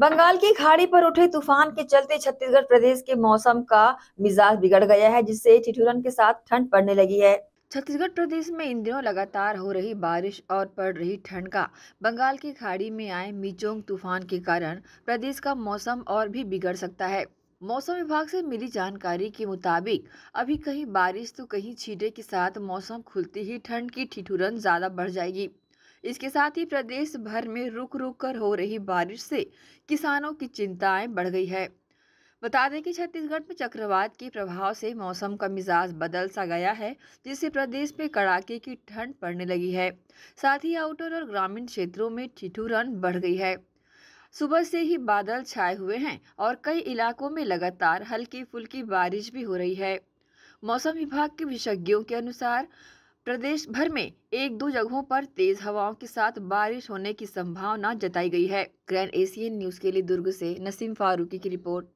बंगाल की खाड़ी पर उठे तूफान के चलते छत्तीसगढ़ प्रदेश के मौसम का मिजाज बिगड़ गया है जिससे ठिठुरन के साथ ठंड पड़ने लगी है छत्तीसगढ़ प्रदेश में इन दिनों लगातार हो रही बारिश और पड़ रही ठंड का बंगाल की खाड़ी में आए मिचोंग तूफान के कारण प्रदेश का मौसम और भी बिगड़ सकता है मौसम विभाग से मिली जानकारी के मुताबिक अभी कहीं बारिश तो कहीं छीटे के साथ मौसम खुलते ही ठंड की ठिठुरन ज़्यादा बढ़ जाएगी इसके साथ ही प्रदेश भर में रुक रुक कर हो रही बारिश से किसानों की चिंताएं बढ़ गई है बता दें कि छत्तीसगढ़ में चक्रवात के प्रभाव से मौसम का मिजाज बदल सा गया है जिससे प्रदेश में कड़ाके की ठंड पड़ने लगी है साथ ही आउटर और ग्रामीण क्षेत्रों में ठिठुरन बढ़ गई है सुबह से ही बादल छाए हुए हैं और कई इलाकों में लगातार हल्की फुल्की बारिश भी हो रही है मौसम विभाग के विशेषज्ञों के अनुसार प्रदेश भर में एक दो जगहों पर तेज हवाओं के साथ बारिश होने की संभावना जताई गई है ग्रैंड एशियन न्यूज के लिए दुर्ग से नसीम फारूकी की रिपोर्ट